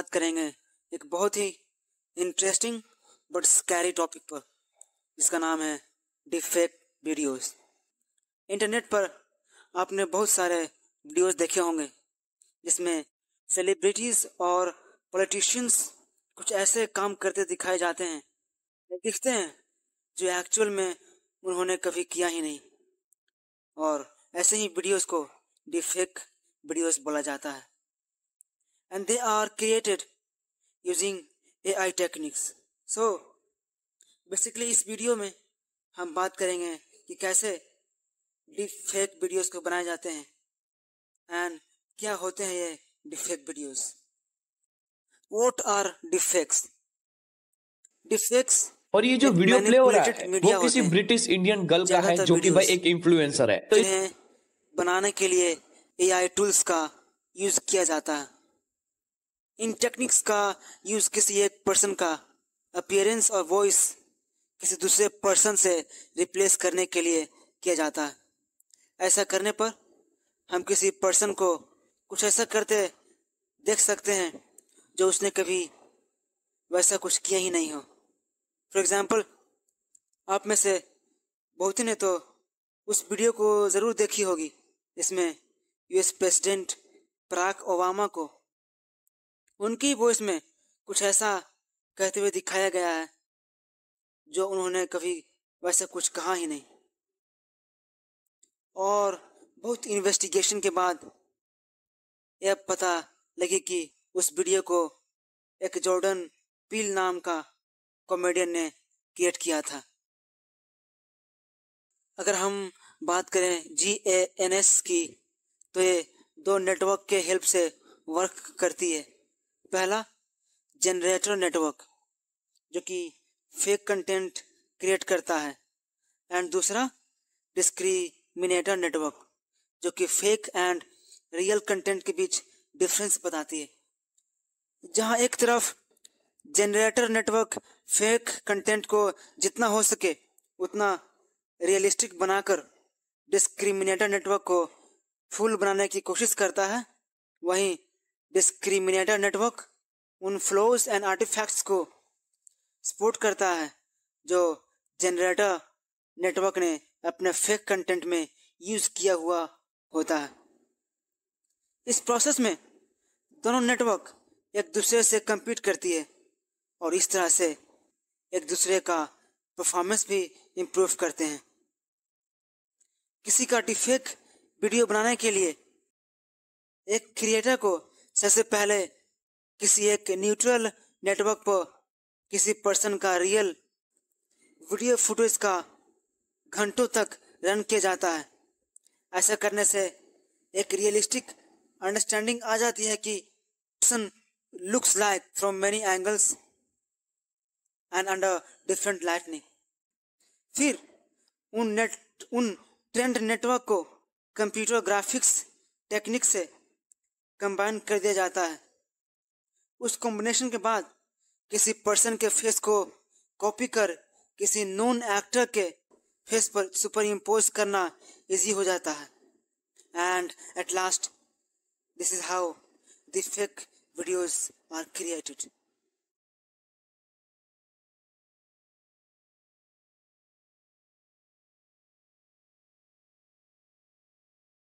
बात करेंगे एक बहुत ही इंटरेस्टिंग बट स्कैरी टॉपिक पर जिसका नाम है डिफेक्ट वीडियोस इंटरनेट पर आपने बहुत सारे वीडियोस देखे होंगे जिसमें सेलिब्रिटीज़ और पॉलिटिशियंस कुछ ऐसे काम करते दिखाए जाते हैं दिखते हैं जो एक्चुअल में उन्होंने कभी किया ही नहीं और ऐसे ही वीडियोस को डिफेक्ट वीडियोस बोला जाता है and they are created using AI techniques. So basically इस वीडियो में हम बात करेंगे कि कैसे डीप फेक वीडियोस को बनाए जाते हैं एंड क्या होते हैं ये deep fake videos what are deep fakes और ये जो वीडियो प्ले हो रहा है वो किसी ब्रिटिश इंडियन गर्ल का है जो कि भाई एक इन्फ्लुएंसर है तो बनाने के लिए एआई टूल्स का यूज किया जाता है इन टेक्निक्स का यूज किसी एक पर्सन का अपियरेंस और वॉइस किसी दूसरे पर्सन से रिप्लेस करने के लिए किया जाता है ऐसा करने पर हम किसी पर्सन को कुछ ऐसा करते देख सकते हैं जो उसने कभी वैसा कुछ किया ही नहीं हो फॉर एग्ज़ाम्पल आप में से बहुत ही ने तो उस वीडियो को ज़रूर देखी होगी जिसमें यूएस प्रेसिडेंट पराग ओबामा को उनकी वॉइस में कुछ ऐसा कहते हुए दिखाया गया है जो उन्होंने कभी वैसे कुछ कहा ही नहीं और बहुत इन्वेस्टिगेशन के बाद यह पता लगी कि उस वीडियो को एक जॉर्डन पील नाम का कॉमेडियन ने क्रिएट किया था अगर हम बात करें जी ए एन एस की तो ये दो नेटवर्क के हेल्प से वर्क करती है पहला जनरेटर नेटवर्क जो कि फेक कंटेंट क्रिएट करता है एंड दूसरा डिस्क्रिमिनेटर नेटवर्क जो कि फेक एंड रियल कंटेंट के बीच डिफरेंस बताती है जहां एक तरफ जनरेटर नेटवर्क फेक कंटेंट को जितना हो सके उतना रियलिस्टिक बनाकर डिस्क्रिमिनेटर नेटवर्क को फुल बनाने की कोशिश करता है वहीं डिस्क्रिमिनेटर नेटवर्क उन फ्लोज एंड आर्टिफैक्ट्स को सपोर्ट करता है जो जनरेटर नेटवर्क ने अपने फेक कंटेंट में यूज किया हुआ होता है इस प्रोसेस में दोनों नेटवर्क एक दूसरे से कम्पीट करती है और इस तरह से एक दूसरे का परफॉर्मेंस भी इम्प्रूव करते हैं किसी का डिफेक वीडियो बनाने के लिए एक क्रिएटर को सबसे पहले किसी एक न्यूट्रल नेटवर्क पर किसी पर्सन का रियल वीडियो फुटेज का घंटों तक रन किया जाता है ऐसा करने से एक रियलिस्टिक अंडरस्टैंडिंग आ जाती है कि person looks like from many angles and under different lightning फिर उन नेट उन ट्रेंड नेटवर्क को कंप्यूटर ग्राफिक्स टेक्निक से कंबाइन कर दिया जाता है उस कॉम्बिनेशन के बाद किसी पर्सन के फेस को कॉपी कर किसी नॉन एक्टर के फेस पर सुपर इम्पोज करना इजी हो जाता है and at last this is how the fake videos are created